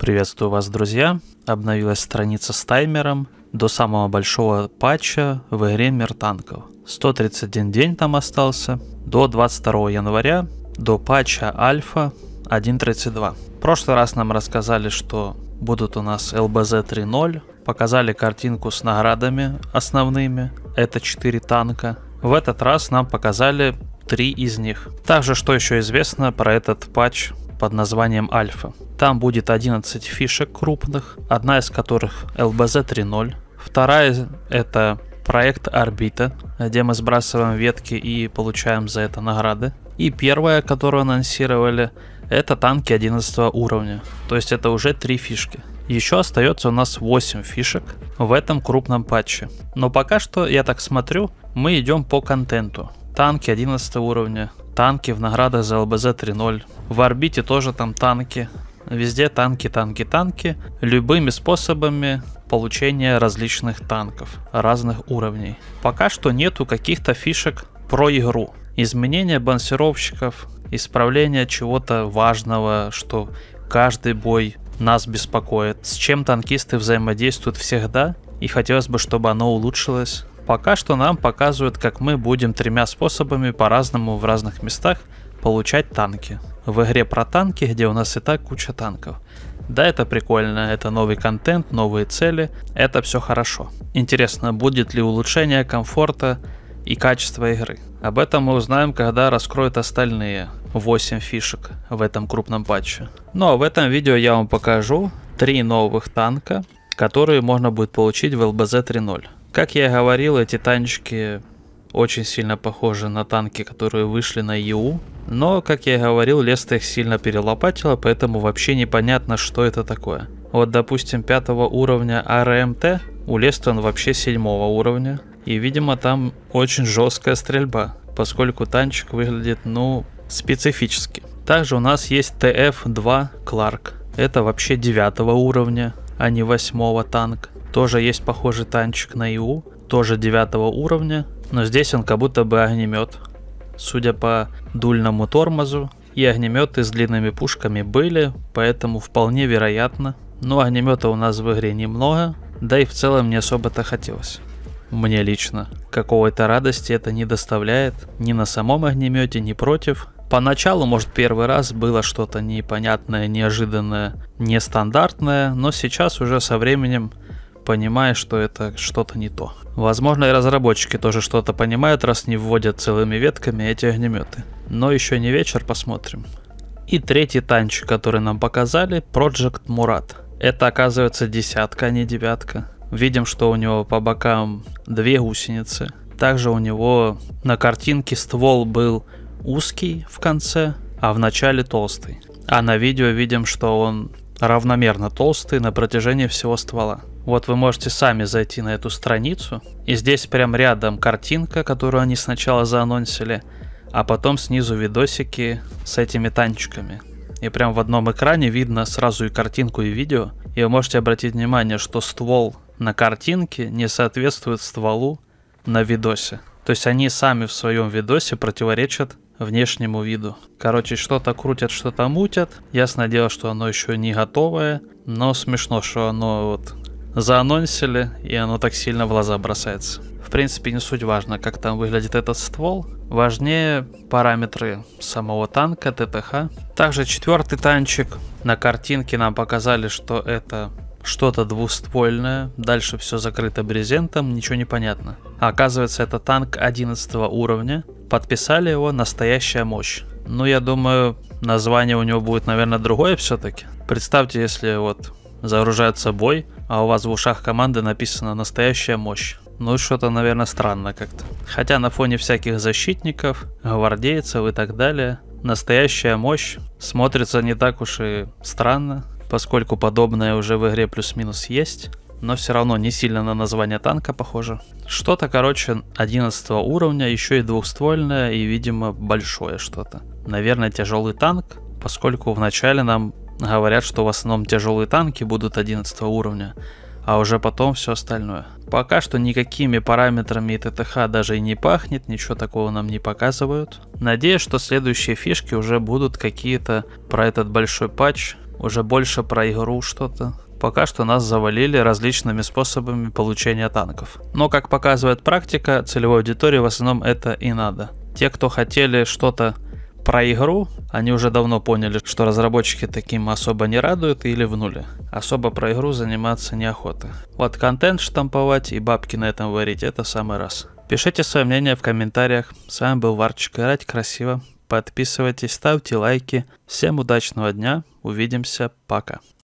Приветствую вас, друзья. Обновилась страница с таймером до самого большого патча в игре Мир танков. 131 день там остался. До 22 января, до патча Альфа 1.32. В прошлый раз нам рассказали, что будут у нас ЛБЗ 3.0. Показали картинку с наградами основными. Это 4 танка. В этот раз нам показали три из них. Также, что еще известно про этот патч под названием Альфа. Там будет 11 фишек крупных, одна из которых LBZ 3.0. Вторая это проект Орбита, где мы сбрасываем ветки и получаем за это награды. И первая, которую анонсировали, это танки 11 уровня. То есть это уже 3 фишки. Еще остается у нас 8 фишек в этом крупном патче. Но пока что, я так смотрю, мы идем по контенту. Танки 11 уровня, танки в наградах за ЛБЗ 3.0. В орбите тоже там танки, Везде танки, танки, танки. Любыми способами получения различных танков разных уровней. Пока что нету каких-то фишек про игру. Изменение бансировщиков, исправление чего-то важного, что каждый бой нас беспокоит, с чем танкисты взаимодействуют всегда, и хотелось бы, чтобы оно улучшилось. Пока что нам показывают, как мы будем тремя способами по-разному в разных местах получать танки. В игре про танки, где у нас и так куча танков. Да, это прикольно, это новый контент, новые цели, это все хорошо. Интересно, будет ли улучшение комфорта и качества игры. Об этом мы узнаем, когда раскроют остальные 8 фишек в этом крупном патче. Ну а в этом видео я вам покажу 3 новых танка, которые можно будет получить в LBZ 3.0. Как я и говорил, эти танчики очень сильно похожи на танки, которые вышли на ЕУ. Но, как я и говорил, Леста их сильно перелопатила, поэтому вообще непонятно, что это такое. Вот, допустим, пятого уровня АРМТ, у Леста он вообще седьмого уровня. И, видимо, там очень жесткая стрельба, поскольку танчик выглядит, ну, специфически. Также у нас есть ТФ-2 Кларк. Это вообще девятого уровня, а не восьмого танк. Тоже есть похожий танчик на ИУ, тоже девятого уровня, но здесь он как будто бы огнемет. Судя по дульному тормозу, и огнеметы с длинными пушками были, поэтому вполне вероятно. Но огнемета у нас в игре немного, да и в целом не особо-то хотелось. Мне лично. Какого-то радости это не доставляет, ни на самом огнемете, ни против. Поначалу, может, первый раз было что-то непонятное, неожиданное, нестандартное, но сейчас уже со временем понимая, что это что-то не то. Возможно, и разработчики тоже что-то понимают, раз не вводят целыми ветками эти огнеметы. Но еще не вечер, посмотрим. И третий танчик, который нам показали, Project Murat. Это оказывается десятка, а не девятка. Видим, что у него по бокам две гусеницы. Также у него на картинке ствол был узкий в конце, а в начале толстый. А на видео видим, что он равномерно толстые на протяжении всего ствола. Вот вы можете сами зайти на эту страницу, и здесь прям рядом картинка, которую они сначала заанонсили, а потом снизу видосики с этими танчиками. И прям в одном экране видно сразу и картинку, и видео. И вы можете обратить внимание, что ствол на картинке не соответствует стволу на видосе. То есть они сами в своем видосе противоречат внешнему виду. Короче, что-то крутят, что-то мутят. Ясное дело, что оно еще не готовое, но смешно, что оно вот заанонсили, и оно так сильно в глаза бросается. В принципе, не суть важно, как там выглядит этот ствол. Важнее параметры самого танка, ТТХ. Также четвертый танчик. На картинке нам показали, что это что-то двуствольное, дальше все закрыто брезентом, ничего не понятно. А оказывается, это танк 11 уровня. Подписали его «Настоящая мощь». Ну, я думаю, название у него будет, наверное, другое все-таки. Представьте, если вот загружается бой, а у вас в ушах команды написано «Настоящая мощь». Ну, что-то, наверное, странно как-то. Хотя на фоне всяких защитников, гвардейцев и так далее, настоящая мощь смотрится не так уж и странно поскольку подобное уже в игре плюс-минус есть, но все равно не сильно на название танка похоже. Что-то, короче, 11 уровня, еще и двухствольное и, видимо, большое что-то. Наверное, тяжелый танк, поскольку вначале нам говорят, что в основном тяжелые танки будут 11 уровня, а уже потом все остальное. Пока что никакими параметрами и ТТХ даже и не пахнет, ничего такого нам не показывают. Надеюсь, что следующие фишки уже будут какие-то про этот большой патч, уже больше про игру что-то. Пока что нас завалили различными способами получения танков. Но, как показывает практика, целевой аудитории в основном это и надо. Те, кто хотели что-то про игру, они уже давно поняли, что разработчики таким особо не радуют или в нуле. Особо про игру заниматься неохота. Вот контент штамповать и бабки на этом варить, это в самый раз. Пишите свое мнение в комментариях. С вами был Варчик. Играть красиво подписывайтесь, ставьте лайки. Всем удачного дня, увидимся, пока.